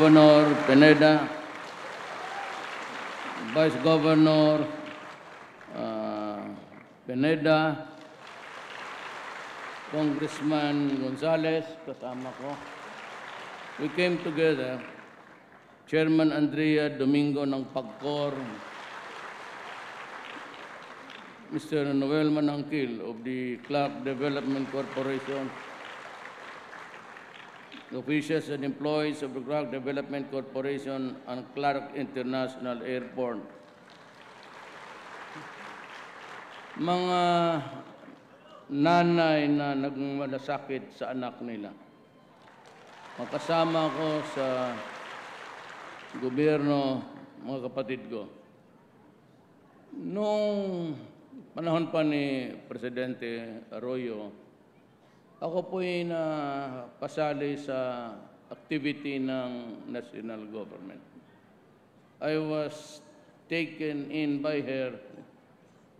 Governor Pineda, Vice Governor uh, Pineda, Congressman Gonzales, kasama ko. We came together, Chairman Andrea Domingo ng PAGCOR, Mr. Noel Manangkil of the Clark Development Corporation, the officials and employees of the Clark Development Corporation and Clark International Airport. Mga nanay na nagmalasakit sa anak nila. Makasama ko sa gobyerno, mga kapatid ko. Noong panahon pa ni Presidente Arroyo, ako po ay na pasali sa activity ng national government. I was taken in by her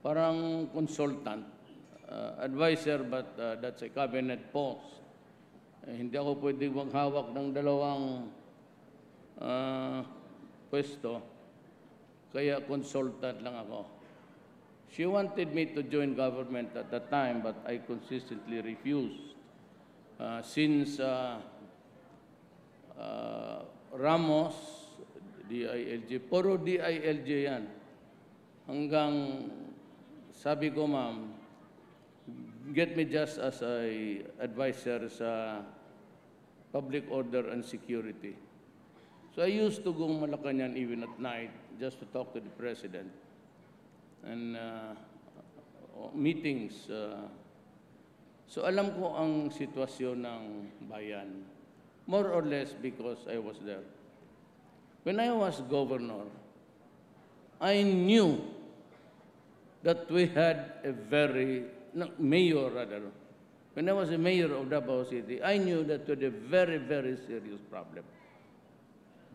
parang consultant, uh, advisor, but uh, that's a cabinet post. Eh, hindi ako pwede maghawak ng dalawang uh, pwesto, kaya consultant lang ako. She wanted me to join government at that time, but I consistently refused. Uh, since uh, uh, Ramos, DILJ, puro DILJ yan. Hanggang sabi ko, ma'am, get me just as a advisor sa public order and security. So I used to go Malacanang even at night just to talk to the president and uh, meetings. Uh, so alam ko ang sitwasyon ng bayan, more or less because I was there. When I was governor, I knew that we had a very, no, mayor rather, when I was a mayor of Davao City, I knew that we had a very, very serious problem.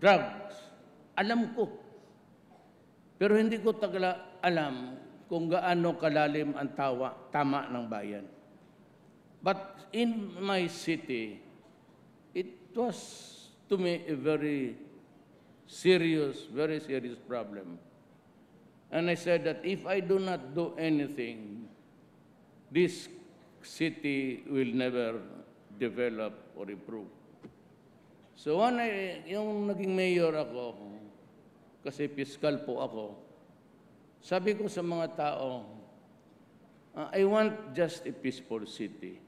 Drugs. Alam ko. Pero hindi ko tagla, alam kung gaano kalalim ang tawa, tama ng bayan. But in my city, it was to me a very serious, very serious problem. And I said that if I do not do anything, this city will never develop or improve. So when I, yung naging mayor ako, kasi fiscal po ako, sabi ko sa mga tao, uh, I want just a peaceful city.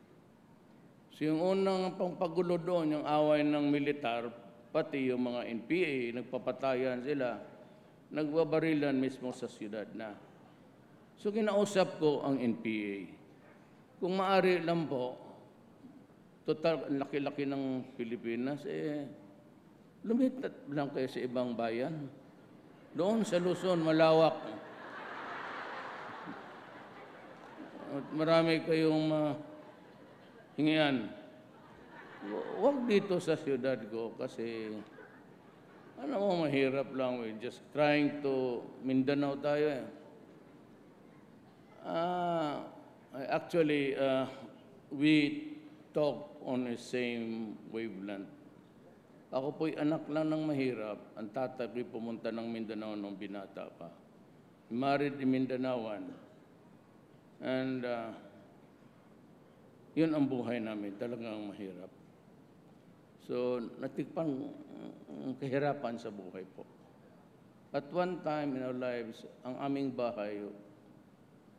So yung unang pangpagulo doon, yung away ng militar, pati yung mga NPA, nagpapatayan sila, nagbabarilan mismo sa siyudad na. So kinausap ko ang NPA. Kung maari lang po, total laki-laki ng Pilipinas, eh, lumitat lang kayo sa ibang bayan. Doon sa Luzon, malawak. at marami kayong mahingian. Ah, Huwag dito sa siyudad ko kasi ano mo, mahirap lang. We're just trying to Mindanao tayo eh. Uh, actually, uh, we talk on the same wavelength. Ako po'y anak lang ng mahirap. Ang tatay ko'y pumunta ng Mindanao nung binata pa. Married in Mindanaoan. And uh, yun ang buhay namin, talagang mahirap. So, natikpan ang kahirapan sa buhay po. At one time in our lives, ang aming bahay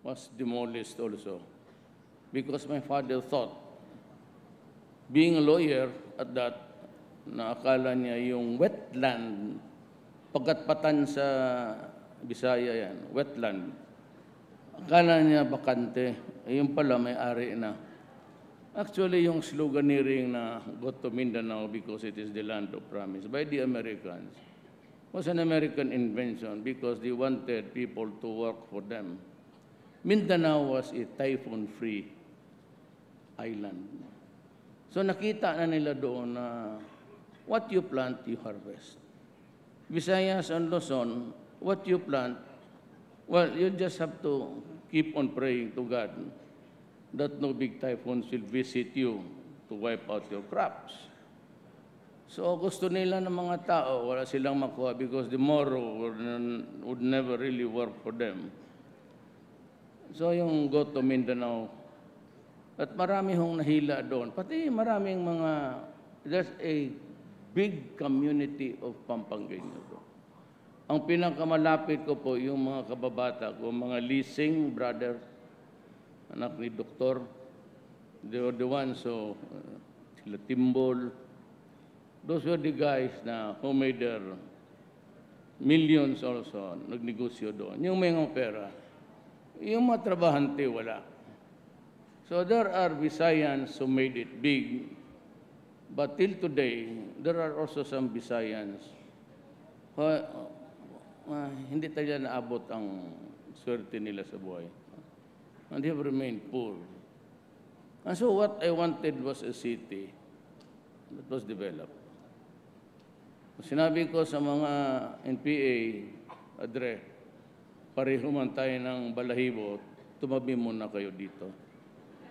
was demolished also because my father thought, being a lawyer at that, na akala niya yung wetland, pagkatpatan sa Bisaya yan, wetland, Akala niya bakante. Ayun pala, may-ari na. Actually, yung slogan ni Ring na Go to Mindanao because it is the land of promise by the Americans was an American invention because they wanted people to work for them. Mindanao was a typhoon-free island. So nakita na nila doon na what you plant, you harvest. Visayas and Luzon, what you plant, Well, you just have to keep on praying to God that no big typhoons will visit you to wipe out your crops. So gusto nila ng mga tao, wala silang makuha because the morrow would never really work for them. So yung go to Mindanao, at marami hong nahila doon. Pati maraming mga, there's a big community of Pampanggenyo doon. Ang pinakamalapit ko po, yung mga kababata ko, mga leasing brother, anak ni doktor, they were the ones so, uh, sila Timbol, those were the guys na who made their millions also, nagnegosyo doon. Yung may pera. Yung mga trabahante, wala. So there are Visayans who made it big. But till today, there are also some Visayans who, uh, hindi talaga naabot ang swerte nila sa buhay. And they have remained poor. And ah, so what I wanted was a city that was developed. Sinabi ko sa mga NPA, Adre, pareho man tayo ng balahibo, tumabi muna kayo dito.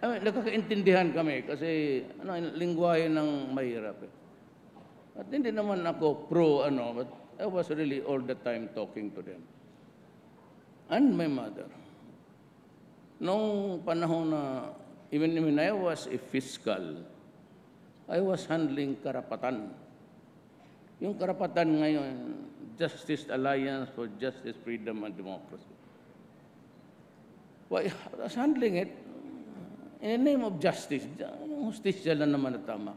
I mean, ah, nakakaintindihan kami kasi ano, lingwahe ng mahirap. Eh. At hindi naman ako pro, ano, but I was really all the time talking to them. And my mother. Noong panahon na, even when I was a fiscal, I was handling karapatan. Yung karapatan ngayon, Justice Alliance for Justice, Freedom, and Democracy. Why, I was handling it in the name of justice. Justice na naman na tama.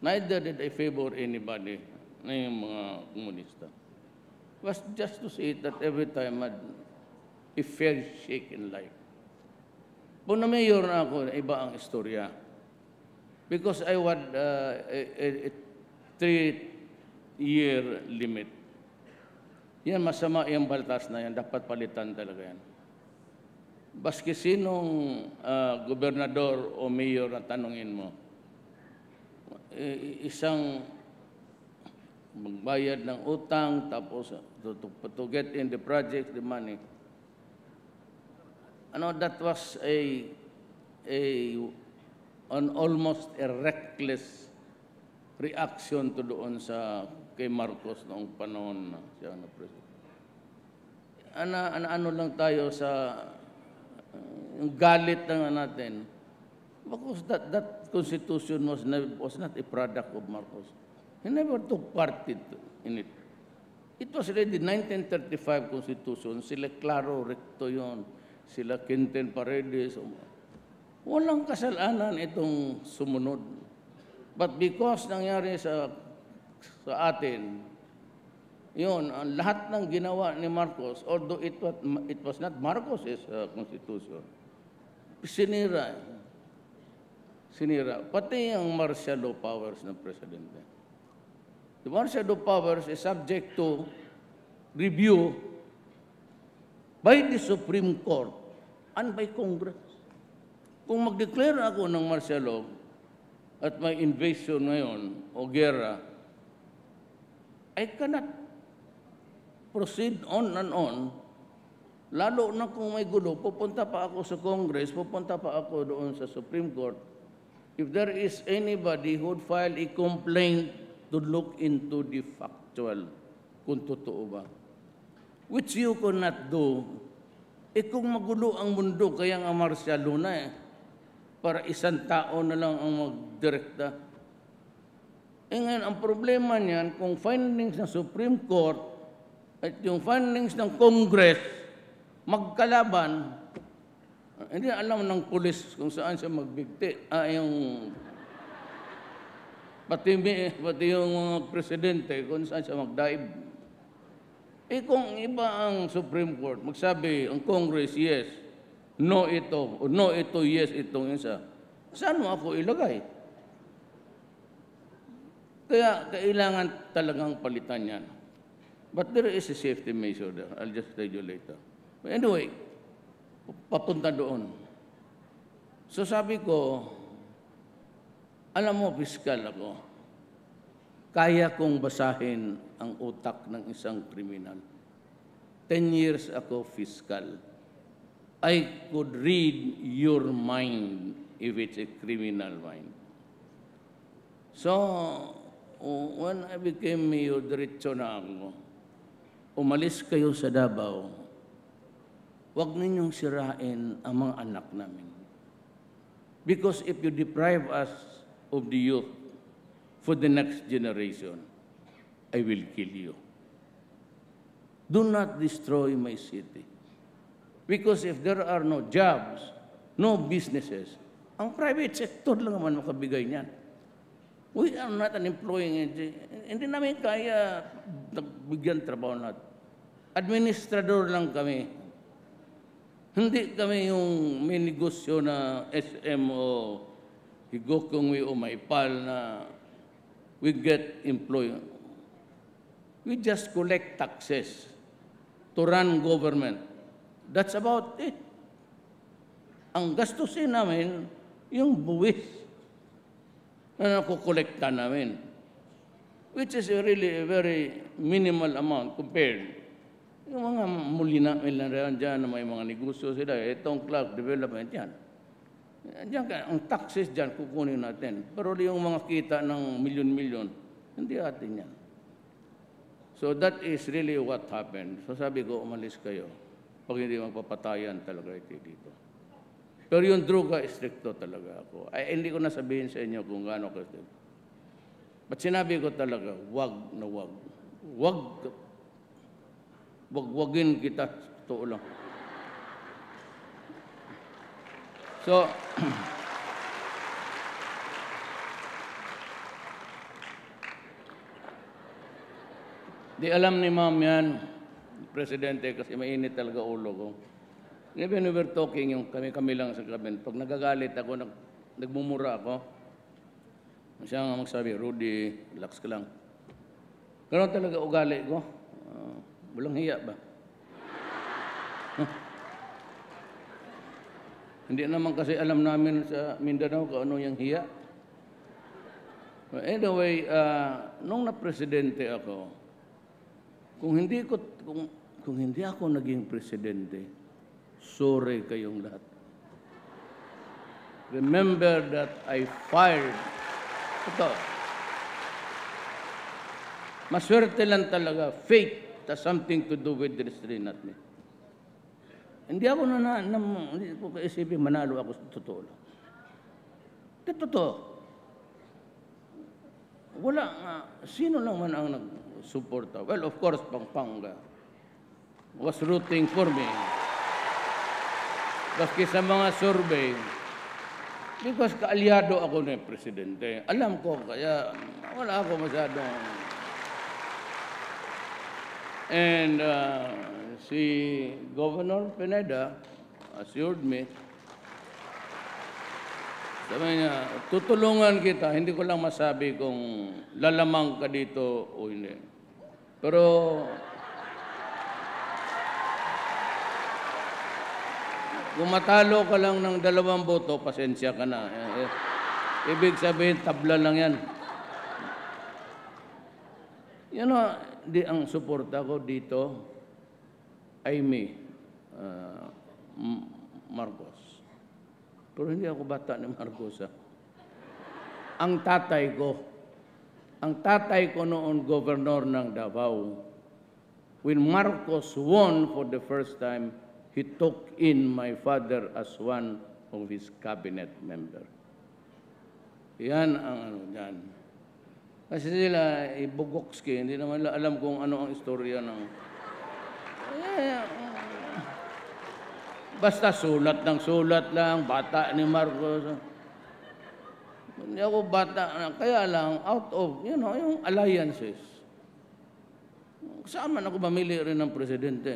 Neither did I favor anybody na yung mga komunista was just to say that every time I'd a shake in life. Kung na-mayor na ako, iba ang istorya. Because I had uh, a, a, a three-year limit. Yan, masama yung baltas na yan. Dapat palitan talaga yan. Baski sinong uh, gobernador o mayor na tanungin mo, eh, isang magbayad ng utang, tapos uh, to, to, to get in the project, the money. Ano, that was a, a, an almost a reckless reaction to doon sa kay Marcos noong panahon na siya na president. Ana, ana, ano lang tayo sa uh, galit na natin. Because that, that constitution was, was not a product of Marcos. He never took part in it. It was already 1935 Constitution. Sila Claro Recto yon. Sila Quinten Paredes. Walang kasalanan itong sumunod. But because nangyari sa, sa atin, yun, ang lahat ng ginawa ni Marcos, although it was, it was not Marcos's uh, constitution, sinira. Sinira. Pati ang martial law powers ng presidente. The Watershed of Powers is subject to review by the Supreme Court and by Congress. Kung mag-declare ako ng martial law at may invasion ngayon o gera, I cannot proceed on and on. Lalo na kung may gulo, pupunta pa ako sa Congress, pupunta pa ako doon sa Supreme Court. If there is anybody who would file a complaint to look into the factual kung totoo ba. Which you cannot do. Eh kung magulo ang mundo, kaya ang Marcia Luna eh, para isang tao na lang ang magdirekta. Eh ngayon, ang problema niyan, kung findings ng Supreme Court at yung findings ng Congress magkalaban, hindi alam ng pulis kung saan siya magbigti. Ah, yung Pati, pati yung mga presidente kung saan siya magdaib. Eh kung iba ang Supreme Court, magsabi ang Congress, yes, no ito, o no ito, yes itong isa, saan mo ako ilagay? Kaya kailangan talagang palitan yan. But there is a safety measure there. I'll just tell you later. But anyway, papunta doon. So sabi ko, alam mo, fiscal ako, kaya kong basahin ang utak ng isang kriminal. Ten years ako fiscal. I could read your mind if it's a criminal mind. So, when I became mayor, diretso na ako. Umalis kayo sa Davao. Huwag ninyong sirain ang mga anak namin. Because if you deprive us of the youth for the next generation, I will kill you. Do not destroy my city. Because if there are no jobs, no businesses, ang private sector lang naman makabigay niyan. We are not an employing agency. Hindi namin kaya bigyan trabaho natin. Administrador lang kami. Hindi kami yung may negosyo na SMO higokong we o maipal na we get employment. We just collect taxes to run government. That's about it. Ang gastusin namin, yung buwis na nakukolekta namin, which is really a very minimal amount compared yung mga muli na, lang rin may mga negosyo sila, itong Clark Development yan. Diyan, ang taxes dyan, kukunin natin. Pero yung mga kita ng milyon-milyon, hindi atin yan. So that is really what happened. So sabi ko, umalis kayo. Pag hindi magpapatayan talaga ito dito. Pero yung droga, stricto talaga ako. Ay, hindi ko nasabihin sa inyo kung gaano ko stricto. But sinabi ko talaga, wag na wag. Wag, wag wagin kita, totoo lang. So, Di alam ni ma'am yan, Presidente, kasi mainit talaga ulo ko. Even we were talking, yung kami-kami lang sa cabinet, pag nagagalit ako, nag, nagmumura ako, siya nga magsabi, Rudy, relax ka lang. Ganun talaga ugali ko. Uh, walang hiya ba? Hindi naman kasi alam namin sa Mindanao kung ano yung hiya. But anyway, uh, nung na-presidente ako, kung hindi ko kung, kung hindi ako naging presidente, sorry kayong lahat. Remember that I fired. Ito. Maswerte lang talaga. Fate has something to do with the history, at me. Hindi ako na, na, na hindi ko kaisipin manalo ako sa totoo lang. Ito totoo. Wala, uh, sino lang man ang nagsuporta. Well, of course, Pampanga was rooting for me. Baski sa mga survey, because kaalyado ako ng presidente. Alam ko, kaya wala ako masyadong... And uh, si Governor Pineda assured me, sabi niya, tutulungan kita, hindi ko lang masabi kung lalamang ka dito o hindi. Pero, kung matalo ka lang ng dalawang boto, pasensya ka na. Eh, eh, ibig sabihin, tabla lang yan. Yan you know, di ang suporta ko dito, Amy uh, Marcos. Pero hindi ako bata ni Marcos. Ha? Ah. Ang tatay ko, ang tatay ko noon governor ng Davao, when Marcos won for the first time, he took in my father as one of his cabinet member. Yan ang ano dyan. Kasi sila, ibugokski, eh, hindi naman alam kung ano ang istorya ng... Eh, basta sulat ng sulat lang, bata ni Marcos. Hindi ako bata na, kaya lang out of, you know, yung alliances. Kasama na ako mamili rin ng presidente.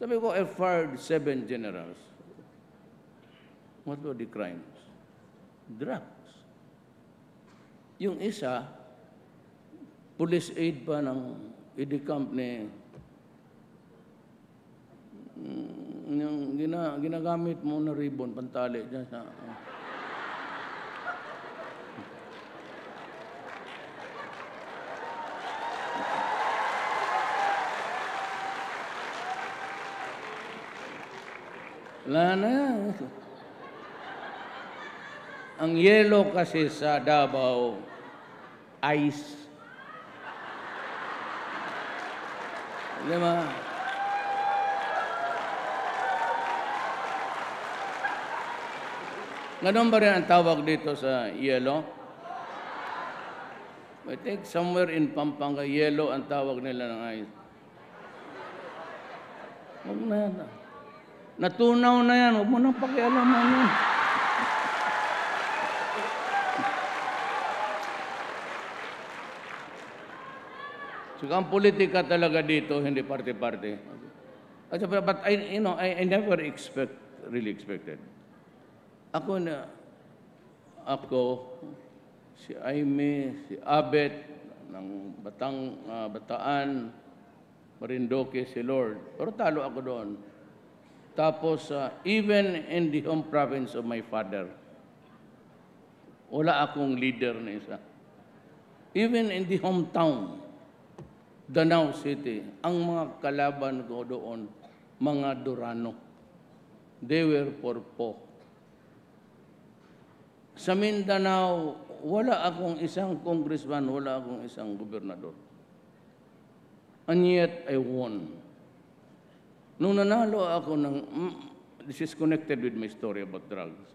Sabi ko, I fired seven generals. What were the crimes? Drugs. Yung isa, police aid pa ng ID company Mm, yung gina, ginagamit mo na ribbon, pantali dyan sa... Oh. Wala na. Ang yelo kasi sa Davao, ice. Di ba? Ganun ba rin ang tawag dito sa yellow? I think somewhere in Pampanga, yellow ang tawag nila ng ice. Huwag na yan. Ah. Natunaw na yan. Huwag mo nang pakialaman yan. so, ang politika talaga dito, hindi parte-parte. But I, you know, I, I never expect, really expected. Ako na, ako, si Aimee, si Abet, ng Batang, uh, Bataan, Marindoke, si Lord. Pero talo ako doon. Tapos, uh, even in the home province of my father, wala akong leader na isa. Even in the hometown, Danau City, ang mga kalaban ko doon, mga Durano. They were for po. Sa Mindanao, wala akong isang congressman, wala akong isang gobernador. And yet, I won. Nung nanalo ako ng, mm, this is connected with my story about drugs.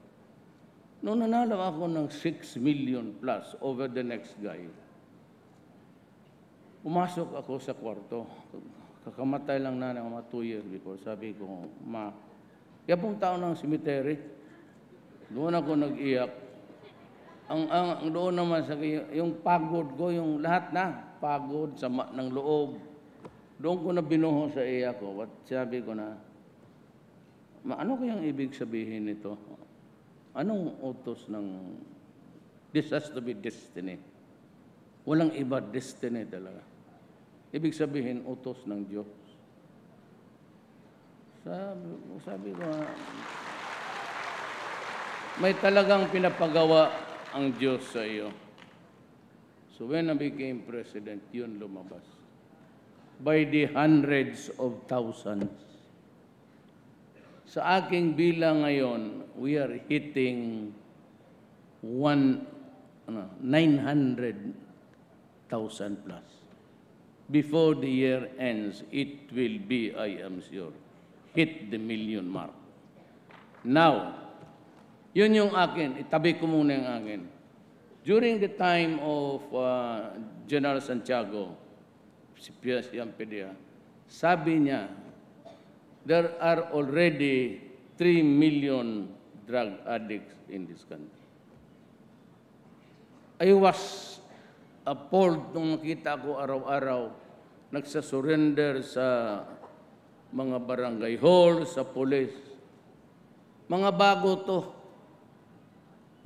Nung nanalo ako ng 6 million plus over the next guy, pumasok ako sa kwarto. Kakamatay lang na ng mga 2 years before. Sabi ko, ma, kaya yapong taon ng cemetery. Doon ako nag-iyak ang, ang, ang doon naman sa yung pagod ko, yung lahat na pagod, sa sama ng loob. Doon ko na binuho sa iya ko. At sabi ko na, Ma, ano kayang ibig sabihin nito? Anong utos ng this has to be destiny? Walang iba destiny talaga. Ibig sabihin, utos ng Diyos. Sabi, sabi ko, ah, may talagang pinapagawa ang Diyos sa iyo. So when I became president, yun lumabas. By the hundreds of thousands. Sa aking bilang ngayon, we are hitting one, ano, 900,000 plus. Before the year ends, it will be, I am sure, hit the million mark. Now, yun yung akin. Itabi ko muna yung akin. During the time of uh, General Santiago, si Pia Siampedia, sabi niya, there are already 3 million drug addicts in this country. I was appalled nung nakita ko araw-araw nagsasurrender sa mga barangay hall, sa police. Mga bago to.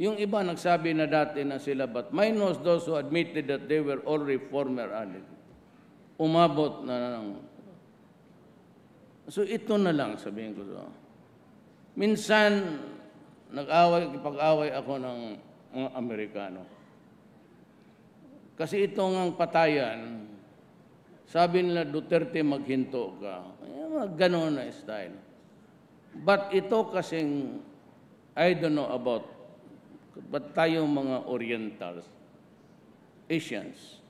Yung iba nagsabi na dati na sila, but minus those who admitted that they were all reformer addict. Umabot na ng... So ito na lang, sabihin ko. sa Minsan, nag-away, pag-away ako ng mga Amerikano. Kasi itong ang patayan, sabi nila, Duterte, maghinto ka. Ganon na style. But ito kasing, I don't know about Ba't tayo mga Orientals, Asians,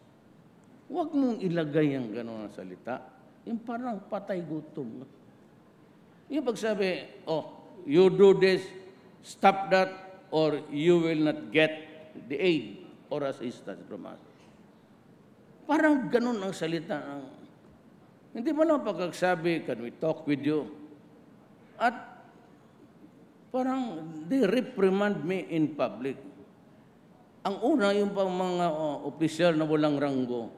huwag mong ilagay ang gano'n salita. Yung parang patay gutom. Yung pagsabi, oh, you do this, stop that, or you will not get the aid or assistance from us. Parang ganun ang salita. Ng, hindi mo lang pagkagsabi, can we talk with you? At Parang they reprimand me in public. Ang una, yung pang mga uh, opisyal na walang ranggo.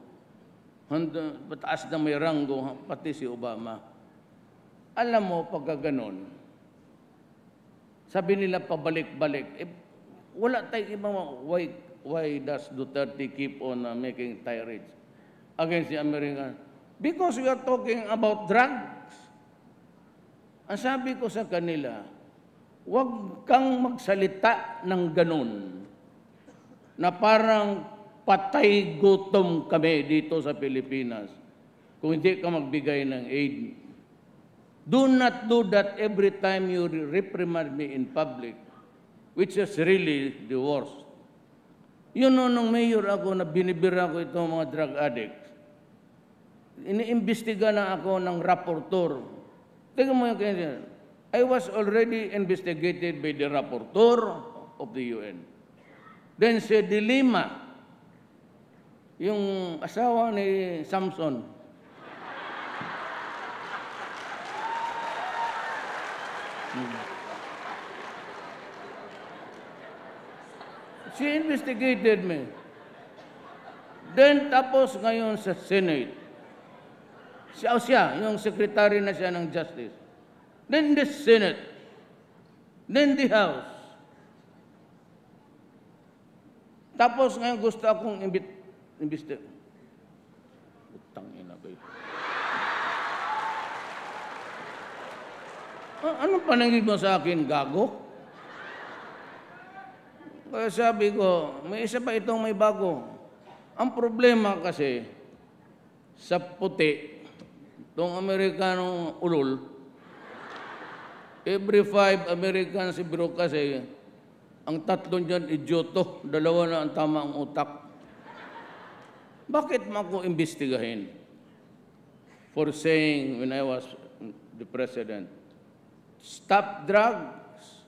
hindi pataas na may ranggo, pati si Obama. Alam mo, pagka ganun, sabi nila pabalik-balik, eh, wala tayong ibang why, why does Duterte keep on uh, making tirades against the Americans? Because we are talking about drugs. Ang sabi ko sa kanila, Huwag kang magsalita ng ganun na parang patay gutom kami dito sa Pilipinas kung hindi ka magbigay ng aid. Do not do that every time you reprimand me in public, which is really the worst. Yun know, nung mayor ako na binibira ko itong mga drug addicts, iniimbestiga na ako ng rapporteur. Tingnan mo yung kanya. I was already investigated by the rapporteur of the UN. Then si Dilima, yung asawa ni Samson, hmm. She investigated me. Then tapos ngayon sa Senate. Siya siya, yung secretary na siya ng Justice then the Senate, then the House. Tapos ngayon gusto akong imbit, imbiste. Utang ina ba eh. ah, Anong panangig mo sa akin, gago? Kaya sabi ko, may isa pa itong may bago. Ang problema kasi, sa puti, itong Amerikanong ulol, Every five Americans si Biro kasi, ang tatlo dyan idioto, dalawa na ang tama ang utak. Bakit man ko imbestigahin? For saying when I was the president, stop drugs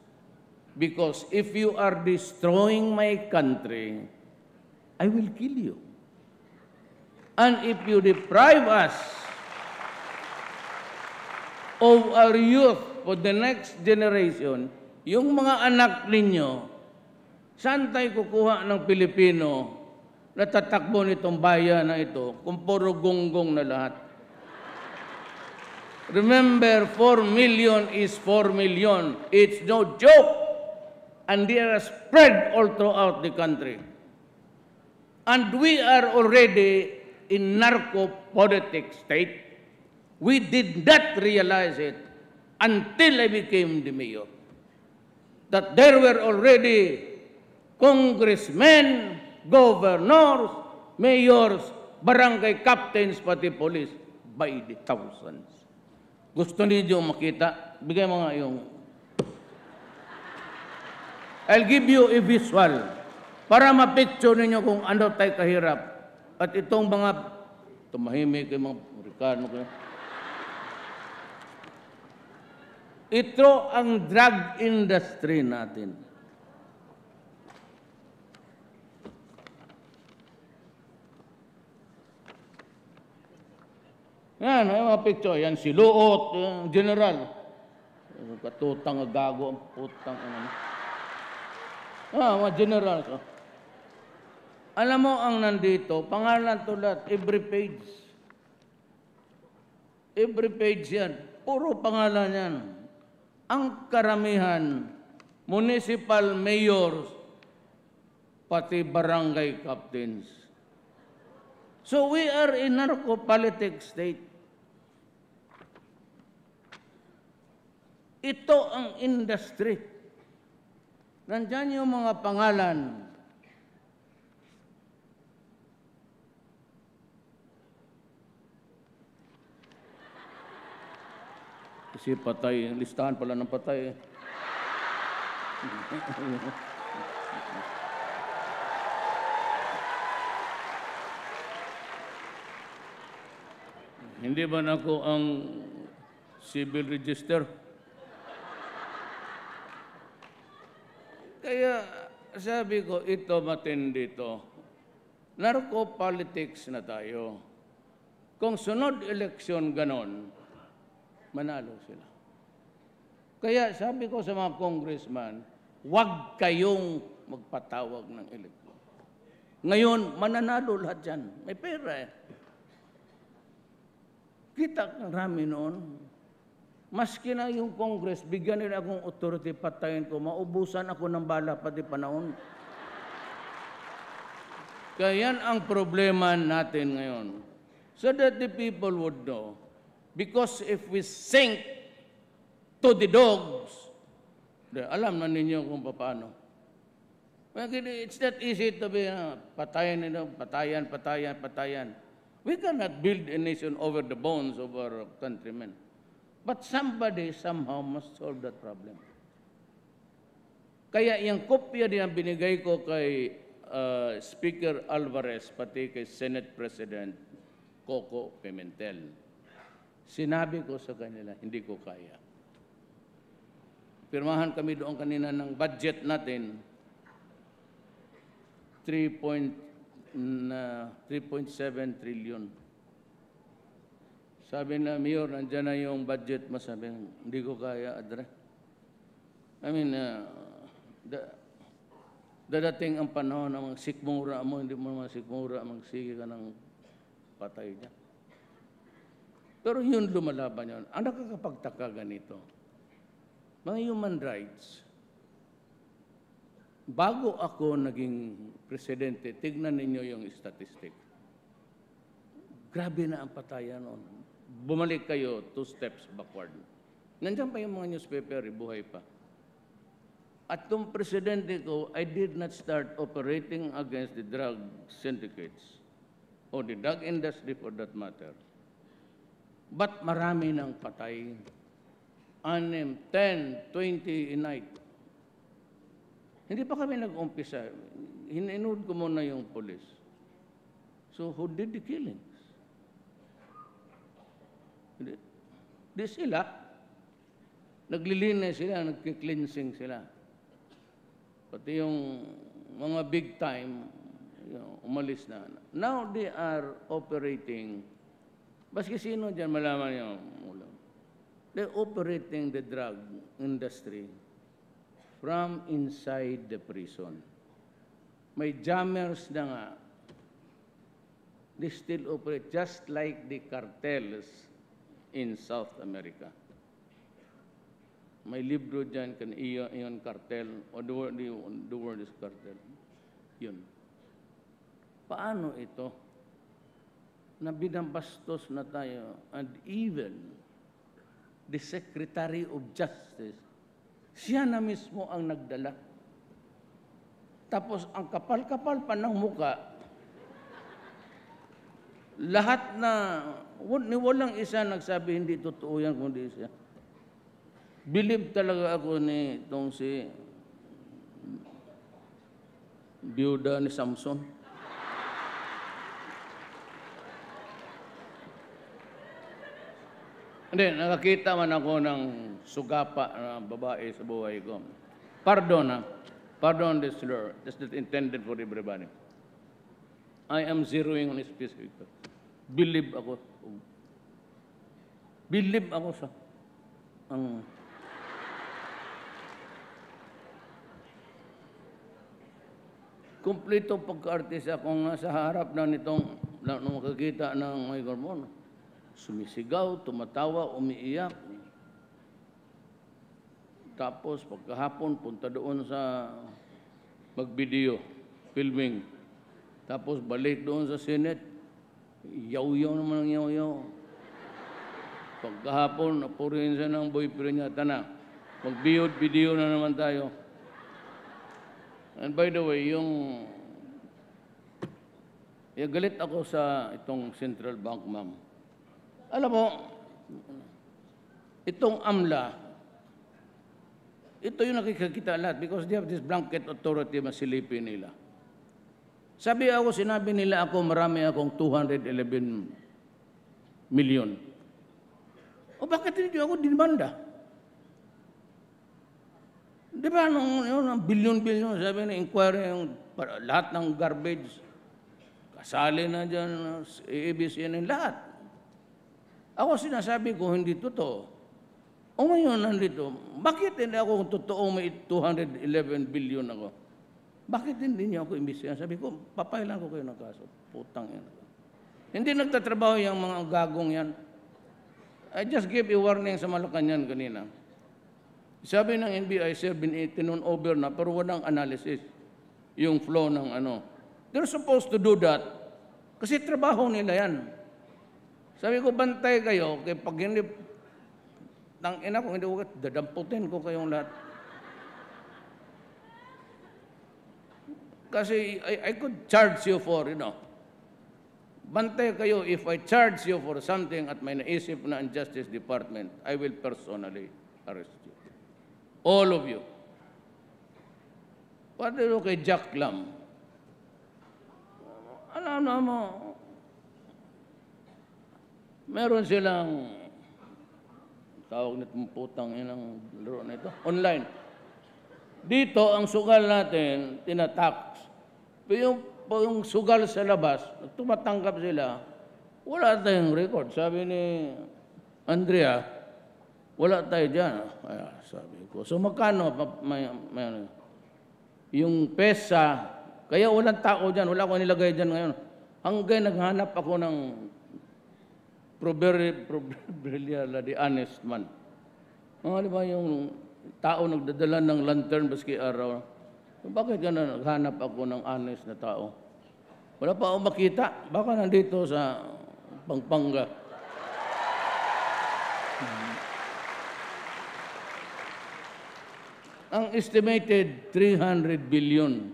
because if you are destroying my country, I will kill you. And if you deprive us of our youth for the next generation, yung mga anak ninyo, saan tayo kukuha ng Pilipino na tatakbo nitong bayan na ito kung puro gonggong na lahat? Remember, 4 million is 4 million. It's no joke. And they are spread all throughout the country. And we are already in narco-politic state. We did not realize it until I became the mayor. That there were already congressmen, governors, mayors, barangay captains, pati police, by the thousands. Gusto ninyo makita? Bigay mo nga yung... I'll give you a visual para mapicture ninyo kung ano tayo kahirap. At itong mga tumahimik, yung mga Amerikano, Ito ang drug industry natin. Yan, yung mga picture. Yan si Luot, yung general. Katutang gago ang putang. Ano. Ah, mga general. So. Alam mo ang nandito, pangalan tulad, every page. Every page yan. Puro pangalan yan ang karamihan municipal mayors pati barangay captains. So we are in narco-politics state. Ito ang industry. Nandyan yung mga pangalan Si patay, listahan pala ng patay. Eh. Hindi ba na ako ang civil register? Kaya sabi ko, ito matindi to. Narco politics na tayo. Kung sunod eleksyon ganon, manalo sila. Kaya sabi ko sa mga congressman, huwag kayong magpatawag ng eleksyon. Ngayon, mananalo lahat yan. May pera eh. Kita rami noon. Maski na yung Congress, bigyan nila akong authority patayin ko, maubusan ako ng bala pati panahon. Kaya yan ang problema natin ngayon. So that the people would know Because if we sink to the dogs, alam na ninyo kung paano. It's not easy to be uh, patayan, you know, patayan, patayan, patayan. We cannot build a nation over the bones of our countrymen. But somebody somehow must solve that problem. Kaya yung kopya din ang binigay ko kay uh, Speaker Alvarez, pati kay Senate President Coco Pimentel. Sinabi ko sa kanila, hindi ko kaya. Pirmahan kami doon kanina ng budget natin, 3.7 trillion. Sabi na, Mayor, nandiyan na yung budget mo. Sabi, hindi ko kaya, Adre. I mean, uh, the, dadating ang panahon na magsikmura mo, hindi mo masikmura, magsige ka ng patay niya. Pero yun lumalaban yun. Ang nakakapagtaka ganito, mga human rights, bago ako naging presidente, tignan ninyo yung statistic. Grabe na ang patayan noon. Bumalik kayo two steps backward. Nandiyan pa yung mga newspaper, buhay pa. At itong presidente ko, I did not start operating against the drug syndicates or the drug industry for that matter but marami ng patay? Anim, 10, 20 a night. Hindi pa kami nag-umpisa. Hininood ko muna yung polis. So who did the killings? Di sila. Naglilinis sila, nagki-cleansing sila. Pati yung mga big time, you know, umalis na. Now they are operating Maski sino dyan, malaman niyo. They're operating the drug industry from inside the prison. May jammers na nga. They still operate just like the cartels in South America. May libro dyan, kan iyon cartel, or the word, the word is cartel. Yun. Paano ito? na binabastos na tayo and even the Secretary of Justice, siya na mismo ang nagdala. Tapos ang kapal-kapal pa ng muka, lahat na, ni walang isa nagsabi hindi totoo yan kundi siya. Bilib talaga ako ni itong si biuda ni Samson. Hindi, nakakita man ako ng sugapa na babae sa buhay ko. Pardon, ha? Pardon this slur. That's not intended for everybody. I am zeroing on a specific. Believe ako. Believe ako sa ang kumpleto pagkaartista kung nasa harap na nitong na, makakita ng microphone. Sumisigaw, tumatawa, umiiyak. Tapos pagkahapon, punta doon sa magvideo, filming. Tapos balik doon sa Senate, yaw-yaw naman ang yaw-yaw. Pagkahapon, napurihin siya ng boyfriend niya, tanak. Magbiyod, video na naman tayo. And by the way, yung... yung galit ako sa itong central bank, ma'am. Alam mo, itong AMLA, ito yung nakikita lahat because they have this blanket authority masilipin nila. Sabi ako, sinabi nila ako, marami akong 211 million. O bakit hindi ako dinimanda? Di ba, nung yun, bilyon-bilyon, sabi na inquiry, yung, lahat ng garbage, kasali na dyan, ABCN, lahat. Ako sinasabi ko, hindi totoo. O ngayon, nandito, bakit hindi ako totoo may 211 billion ako? Bakit hindi niyo ako imbisigan? Sabi ko, papailan ko kayo ng kaso. Putang yan. Hindi nagtatrabaho yung mga gagong yan. I just gave a warning sa Malacanang kanina. Sabi ng NBI, sir, tinon over na, pero walang analysis yung flow ng ano. They're supposed to do that kasi trabaho nila yan. Sabi ko, bantay kayo, kaya pag hindi, nang ina ko, hindi ko, dadamputin ko kayong lahat. Kasi I, I could charge you for, you know, bantay kayo if I charge you for something at may naisip na ang Justice Department, I will personally arrest you. All of you. Pati ko kay Jack Lam. Alam ano, ano na meron silang tawag nito putang inang laro na ito, online. Dito, ang sugal natin, tinatax. Pero yung, yung sugal sa labas, tumatanggap sila, wala tayong record. Sabi ni Andrea, wala tayo dyan. Ah. Kaya sabi ko, so magkano may, may, ano? yung pesa, kaya walang tao dyan, wala akong nilagay dyan ngayon. Hanggang naghanap ako ng proverb, proverbially the honest man. Mga di ba yung tao nagdadala ng lantern baski araw, bakit ka na naghanap ako ng honest na tao? Wala pa ako makita. Baka nandito sa Pampanga. Hmm. Ang estimated 300 billion.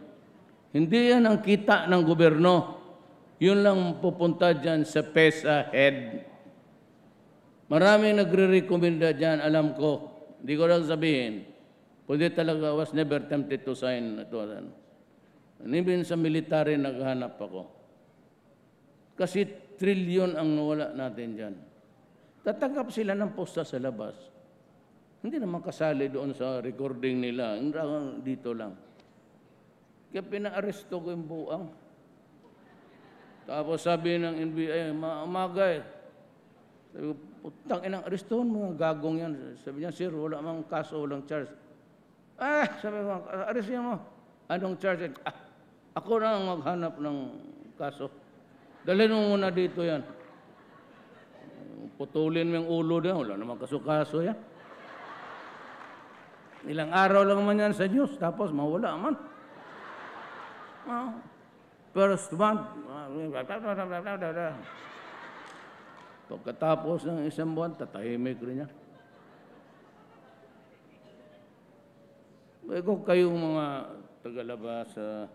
Hindi yan ang kita ng gobyerno. Yun lang pupunta dyan sa PESA head Maraming nagre-recommenda dyan, alam ko. Hindi ko lang sabihin. Pwede talaga, was never tempted to sign. Ito, ano. And even sa military, naghanap ako. Kasi trilyon ang nawala natin dyan. Tatanggap sila ng posta sa labas. Hindi naman kasali doon sa recording nila. Dito lang. Kaya pinaaresto ko yung buang. Tapos sabi ng NBI, maaga eh. Sabi ko, Putang inang ariston, mga gagong yan. Sabi niya, sir, wala mang kaso, walang charge. Ah, sabi mo, aris niya mo. Anong charge? Ah, ako na ang maghanap ng kaso. Dalhin mo muna dito yan. Putulin mo yung ulo niya, wala namang kaso-kaso yan. Ilang araw lang man yan sa Diyos, tapos mawala man. Oh. First one, Pagkatapos ng isang buwan, tatahimik rin niya. E kung kayong mga tagalabas, uh,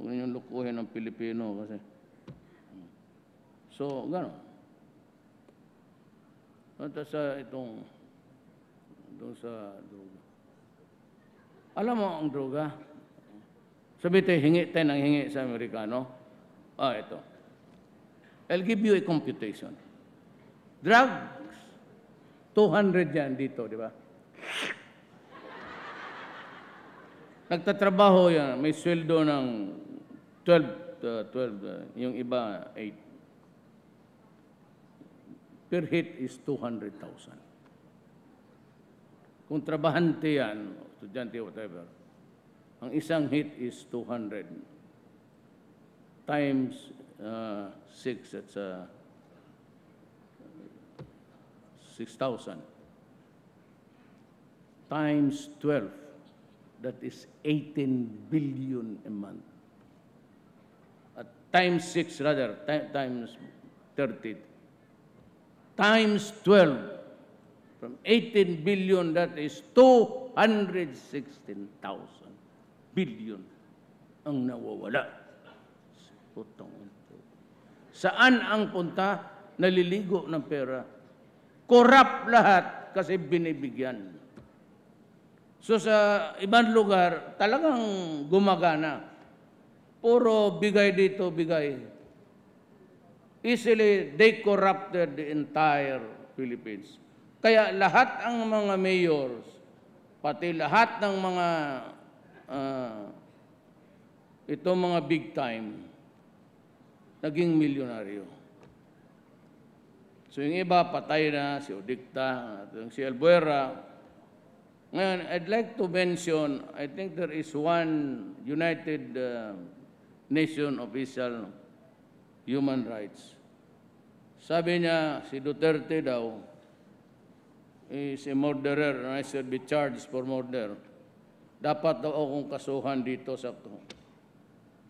huwag ninyong lukuhin ng Pilipino kasi. So, gano'n. At sa itong, doon sa droga. Alam mo ang droga? Sabi tayo, hingi tayo ng hingi sa Amerikano. Ah, ito. I'll give you a computation. Drugs, 200 yan dito, di ba? Nagtatrabaho yan, may sweldo ng 12, uh, 12 uh, yung iba 8. Per hit is 200,000. Kung trabahante yan, estudyante, whatever, ang isang hit is 200 times uh, 6, that's uh, 6,000 times 12, that is 18 billion a month. Uh, times 6 rather, times 30. Times 12, from 18 billion, that is 216,000 billion ang nawawala. Putong Saan ang punta? Naliligo ng pera. Corrupt lahat kasi binibigyan. So sa ibang lugar, talagang gumagana. Puro bigay dito, bigay. Easily, they corrupted the entire Philippines. Kaya lahat ang mga mayors, pati lahat ng mga uh, ito mga big time, naging milyonaryo. So yung iba, patay na, si Odikta, si Albuera. Ngayon, I'd like to mention, I think there is one United uh, Nation official human rights. Sabi niya, si Duterte daw, is a murderer and I should be charged for murder. Dapat daw akong kasuhan dito sa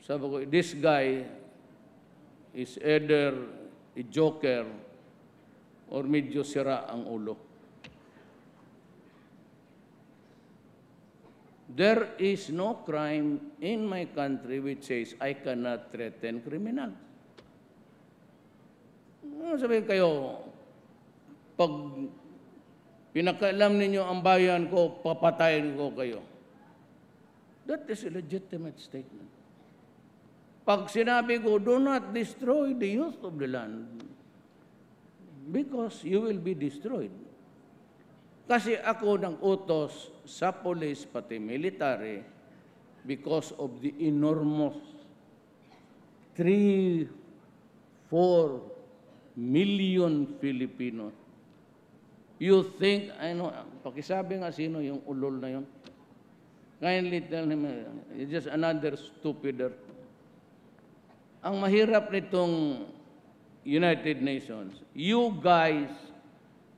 Sabi ko, this guy is either a joker or medyo sira ang ulo. There is no crime in my country which says I cannot threaten criminal. Ano sabihin kayo, pag pinakailam ninyo ang bayan ko, papatayin ko kayo. That is a legitimate statement. Pag sinabi ko, do not destroy the youth of the land because you will be destroyed. Kasi ako nang utos sa police pati military because of the enormous 3, 4 million Filipinos. You think, ano, pakisabi nga sino yung ulol na yun. Kindly tell him, just another stupider ang mahirap nitong United Nations, you guys,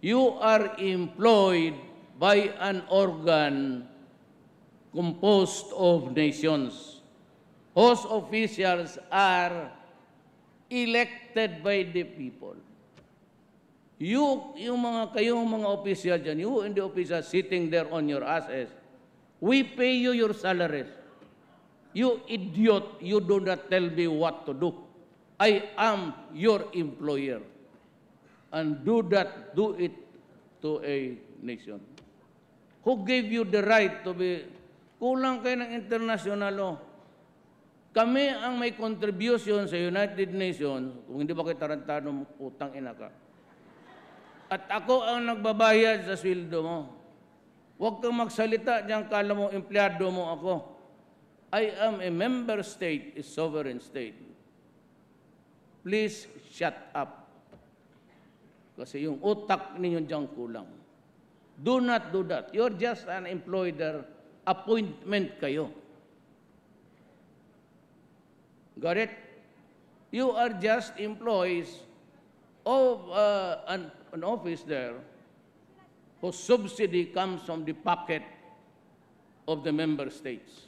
you are employed by an organ composed of nations whose officials are elected by the people. You, yung mga kayong mga official dyan, you and the officials sitting there on your asses, we pay you your salaries. You idiot, you do not tell me what to do. I am your employer. And do that, do it to a nation. Who gave you the right to be... Kulang kayo ng international law. Kami ang may contribution sa United Nations, kung hindi ba kayo tarantado, utang ina ka. At ako ang nagbabayad sa sweldo mo. Huwag kang magsalita diyang kala mo, empleyado mo ako. I am a member state, a sovereign state. Please shut up. Kasi yung utak ninyo dyan kulang. Do not do that. You're just an employer. Appointment kayo. Got it? You are just employees of uh, an, an office there whose subsidy comes from the pocket of the member states.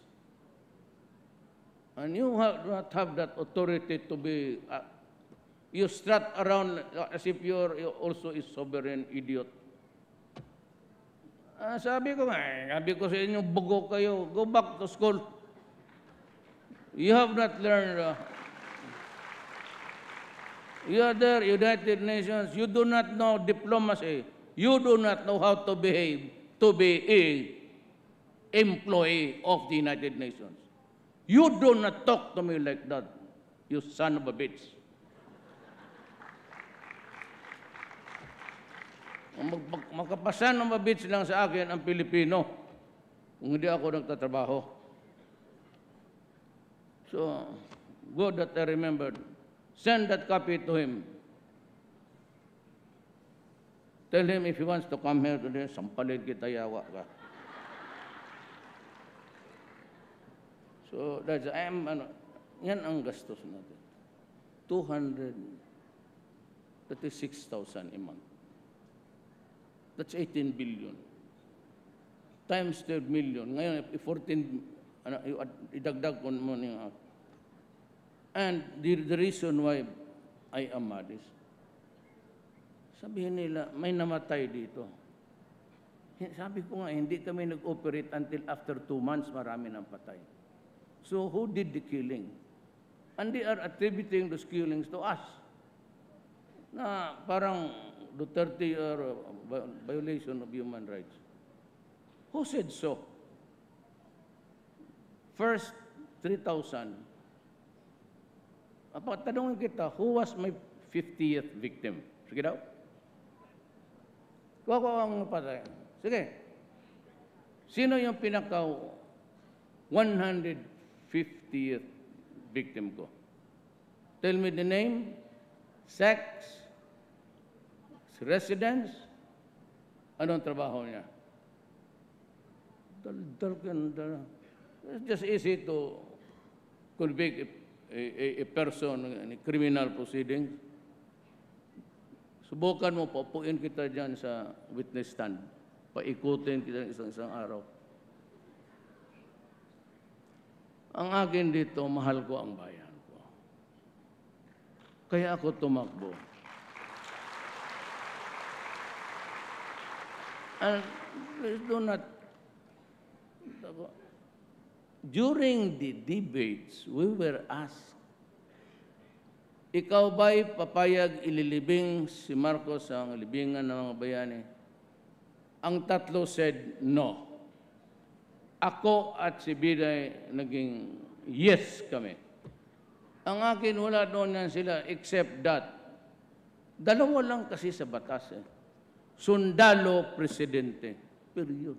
And you have not have that authority to be, uh, you strut around as if you're you also a sovereign idiot. Uh, sabi ko nga, sabi ko sa inyo, bugo kayo, go back to school. You have not learned. Uh, you are there, United Nations, you do not know diplomacy. You do not know how to behave to be a employee of the United Nations. You do not talk to me like that, you son of a bitch. Mag mag makapasa ng mabits lang sa akin ang Pilipino kung hindi ako nagtatrabaho. So, good that I remembered. Send that copy to him. Tell him if he wants to come here today, sampalid kita, yawa ka. So, that's, I am, ano, yan ang gastos natin. 236,000 a month. That's 18 billion. Times 12 million. Ngayon, 14, ano, idagdag ko mo niya. And the, the reason why I am mad is, sabihin nila, may namatay dito. Sabi ko nga, hindi kami nag-operate until after two months, marami nang patay. So who did the killing? And they are attributing those killings to us. Na parang Duterte or uh, violation of human rights. Who said so? First, 3,000. Apa, tanongin kita, who was my 50th victim? Sige daw. Kuha ko ang patay. Sige. Sino yung pinakaw 100 50th victim ko. Tell me the name, sex, residence, anong trabaho niya. Dal-dal ganda. It's just easy to convict a, a, a person in a criminal proceeding. Subukan mo, papuin kita dyan sa witness stand. Paikutin kita isang-isang araw. Ang akin dito, mahal ko ang bayan ko. Kaya ako tumakbo. And please do not... During the debates, we were asked, Ikaw ba'y papayag ililibing si Marcos ang libingan ng mga bayani? Ang tatlo said, No. Ako at si Biday naging yes kami. Ang akin wala doon yan sila except that. Dalawa lang kasi sa batas eh. Sundalo, presidente. Period.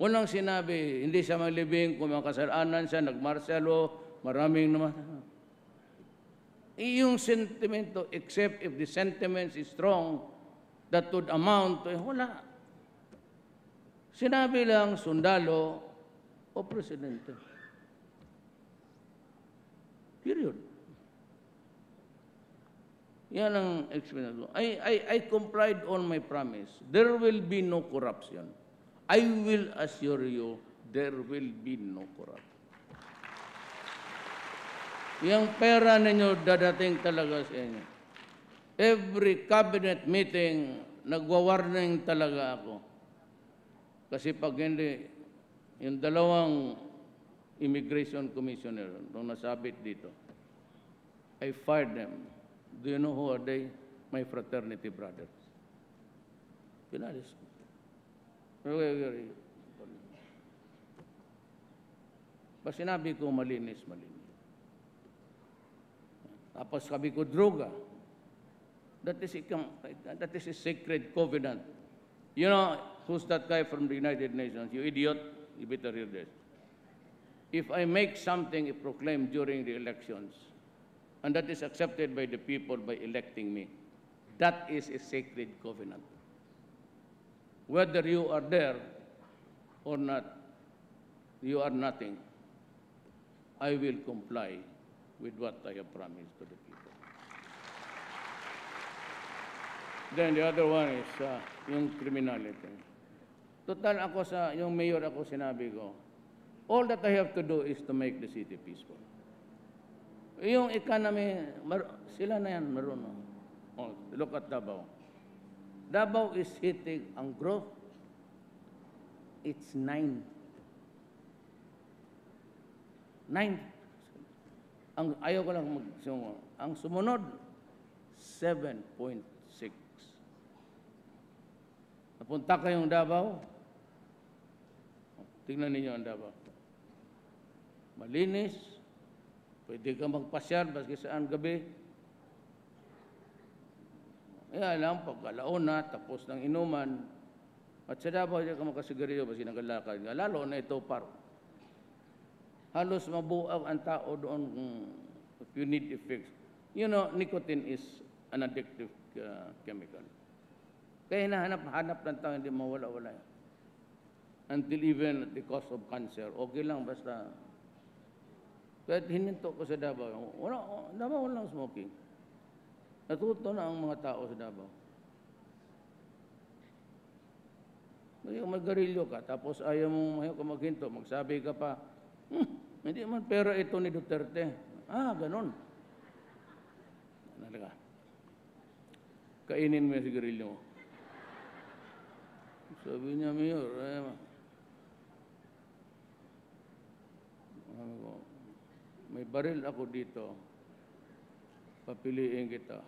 Walang sinabi, hindi siya maglibing, kasalanan siya, nagmarsyalo, maraming naman. Iyong sentimento, except if the sentiment is strong, that would amount to, eh, wala. Sinabi lang sundalo o presidente. Period. Yan ang explanation. I, I, I complied on my promise. There will be no corruption. I will assure you, there will be no corruption. Yung pera ninyo dadating talaga sa inyo. Every cabinet meeting, nagwa-warning talaga ako kasi pag hindi, yung dalawang immigration commissioner nung nasabit dito, I fired them. Do you know who are they? My fraternity brothers. Pinalis ko. Basta sinabi ko, malinis, malinis. Tapos sabi ko, droga. That is, a, that is a sacred covenant. You know, Who's that guy from the United Nations? You idiot, you better hear this. If I make something proclaimed during the elections, and that is accepted by the people by electing me, that is a sacred covenant. Whether you are there or not, you are nothing. I will comply with what I have promised to the people. then the other one is uh, criminality. Total ako sa, yung mayor ako, sinabi ko, all that I have to do is to make the city peaceful. Yung economy, sila na yan, marunong. Oh, look at Davao. Davao is hitting ang growth. It's nine. Nine. Ang, ayaw ko lang magsunod. Ang sumunod, 7.6. Napunta kayong Davao, Tingnan ninyo ang Davao. Malinis, pwede ka magpasyal baski saan gabi. Eh alam, pagkalaona, tapos ng inuman, at sa Davao, hindi ka makasigarilyo baski nagalakad ka. Lalo na ito park. Halos mabuaw ang tao doon if you need effects. You know, nicotine is an addictive uh, chemical. Kaya hinahanap-hanap ng tao, hindi mawala-wala yan until even at the cost of cancer. Okay lang, basta. Kahit hininto ko sa Davao, wala, Davao lang smoking. Natuto na ang mga tao sa Davao. Ngayon, magarilyo ka, tapos ayaw mo ayaw ka maghinto, magsabi ka pa, hmm, hindi man pera ito ni Duterte. Ah, ganun. Nalaga. Kainin mo yung sigarilyo mo. Sabi niya, Mayor, eh, Ano, may baril ako dito. Papiliin kita.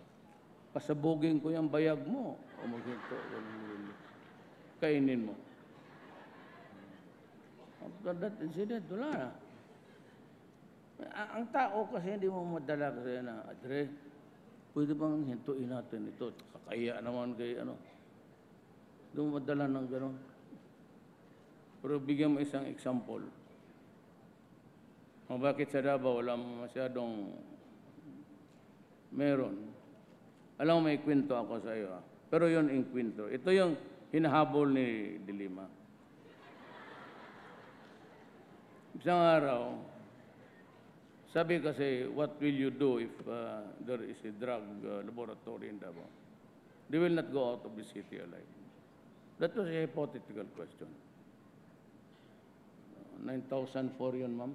Pasabugin ko yung bayag mo. O maghinto. Kainin mo. After that incident, wala na. Ang tao kasi hindi mo madala kasi na, Adre, pwede bang hintuin natin ito? Kakaya naman kay ano. Hindi mo madala ng gano'n. Pero bigyan mo isang example o bakit sa Davao wala masyadong meron? Alam mo, may kwento ako sa iyo. Ha? Ah. Pero yun yung kwento. Ito yung hinahabol ni Dilima. Isang araw, sabi kasi, what will you do if uh, there is a drug uh, laboratory in Davao? They will not go out of the city alive. That was a hypothetical question. 9,004 yun, ma'am.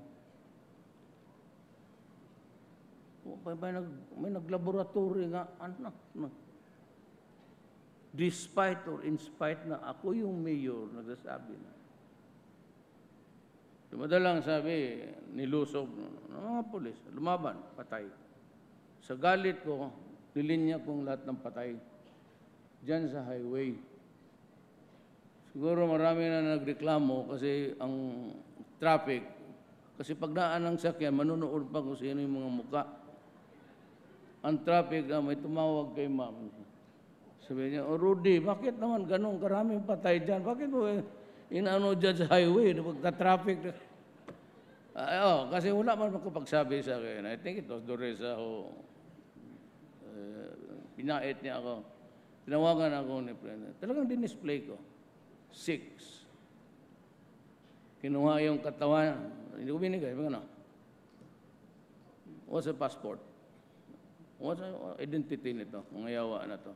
may, may, nag, may naglaboratory nga, anak, anak. Despite or in spite na ako yung mayor, nagsasabi na. Dumadalang sabi, nilusob, ng mga polis, lumaban, patay. Sa galit ko, nilinya kong lahat ng patay. Diyan sa highway. Siguro marami na nagreklamo kasi ang traffic, kasi pag naan ng sakyan, manunood pa kung sino yung mga muka ang traffic na ah, may tumawag kay ma'am. Sabi niya, oh Rudy, bakit naman ganun karaming patay dyan? Bakit mo eh, inaano dyan sa highway na traffic ah, Ay, oh, kasi wala man makapagsabi sa akin. I think it was Doresa who uh, pinait niya ako. Tinawagan ako ni President. Talagang dinisplay ko. Six. Kinuha yung katawan. Hindi ko binigay. Ano? What's a passport? What's ang identity nito? Mga yawa na to.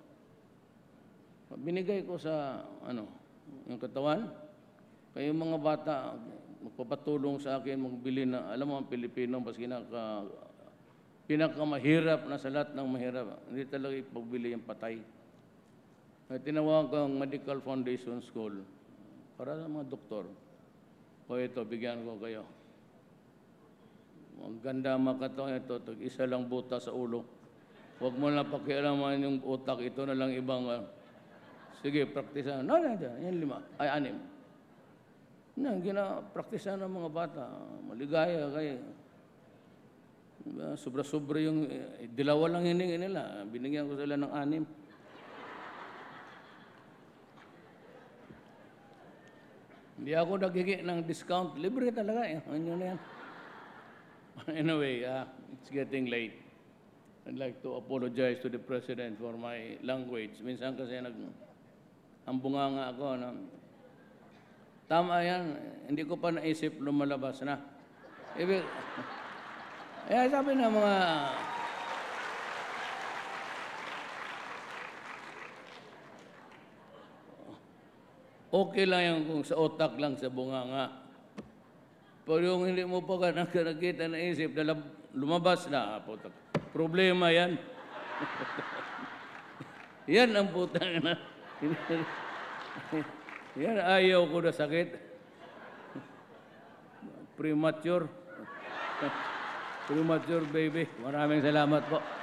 Binigay ko sa, ano, yung katawan. Kayong mga bata, magpapatulong sa akin, magbili na, alam mo, ang Pilipino, mas kinaka, pinakamahirap na sa lahat ng mahirap. Hindi talaga ipagbili yung patay. Kaya tinawag kang Medical Foundation School para sa mga doktor. O ito, bigyan ko kayo. Ang ganda makatong ito, ito, isa lang buta sa ulo. Huwag mo na pakialaman yung utak, ito na lang ibang... Uh, sige, praktisan. No, no, no, yan lima, ay anim. Na, gina-praktisan ng mga bata. Maligaya kayo. Diba? Sobra-sobra yung... Eh, dalawa lang hiningi nila. Binigyan ko sila ng anim. Hindi ako nagiging ng discount. Libre talaga eh. Ano na yan? anyway, uh, it's getting late. I'd like to apologize to the President for my language. Minsan kasi nag... Ambunga nga ako. No? Tama yan. Hindi ko pa naisip lumalabas na. Ibig... Eh, sabi na mga... Okay lang yan kung sa otak lang, sa bunganga. Pero yung hindi mo pa ka nakita na isip, lumabas na, ah, putak. Problema yan. yan ang putang na. yan ayaw ko na sakit. Premature. Premature baby. Maraming salamat po.